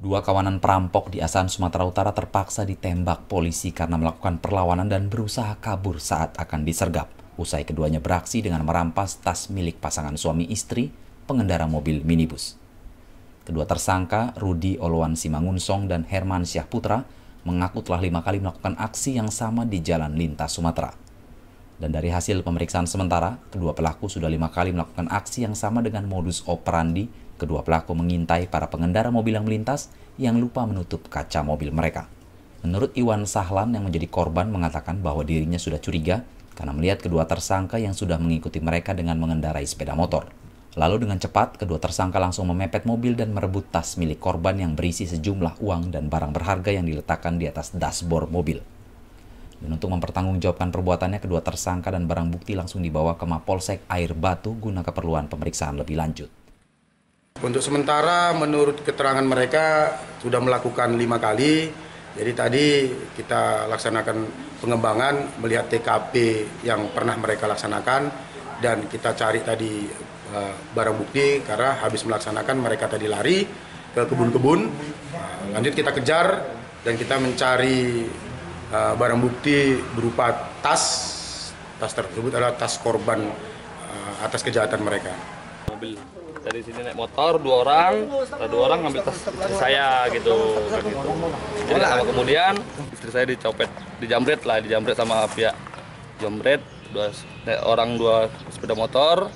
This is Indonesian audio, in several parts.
Dua kawanan perampok di Asahan, Sumatera Utara terpaksa ditembak polisi karena melakukan perlawanan dan berusaha kabur saat akan disergap. Usai keduanya beraksi dengan merampas tas milik pasangan suami istri pengendara mobil minibus. Kedua tersangka, Rudi Oluan Simangunsong dan Herman Syah Putra, mengaku telah lima kali melakukan aksi yang sama di jalan lintas Sumatera. Dan dari hasil pemeriksaan sementara, kedua pelaku sudah lima kali melakukan aksi yang sama dengan modus operandi. Kedua pelaku mengintai para pengendara mobil yang melintas yang lupa menutup kaca mobil mereka. Menurut Iwan Sahlan yang menjadi korban mengatakan bahwa dirinya sudah curiga karena melihat kedua tersangka yang sudah mengikuti mereka dengan mengendarai sepeda motor. Lalu dengan cepat, kedua tersangka langsung memepet mobil dan merebut tas milik korban yang berisi sejumlah uang dan barang berharga yang diletakkan di atas dashboard mobil. Dan untuk mempertanggungjawabkan perbuatannya, kedua tersangka dan barang bukti langsung dibawa ke Mapolsek Air Batu guna keperluan pemeriksaan lebih lanjut. Untuk sementara menurut keterangan mereka sudah melakukan lima kali, jadi tadi kita laksanakan pengembangan melihat TKP yang pernah mereka laksanakan dan kita cari tadi eh, barang bukti karena habis melaksanakan mereka tadi lari ke kebun-kebun. Nah, lanjut kita kejar dan kita mencari uh, barang bukti berupa tas tas tersebut adalah tas korban uh, atas kejahatan mereka mobil dari sini naik motor dua orang dua orang ngambil tas istri saya gitu, jadi lama kemudian istri saya dicopet dijamret lah dijamret sama pihak jamret dua eh, orang dua sepeda motor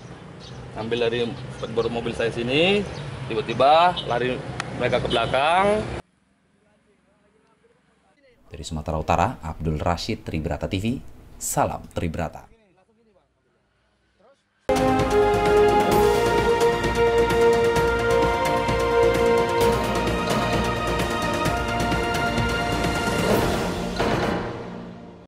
ambil dari baru mobil saya sini tiba-tiba lari mereka ke belakang dari Sumatera Utara, Abdul Rashid Tribrata TV, salam Tribrata.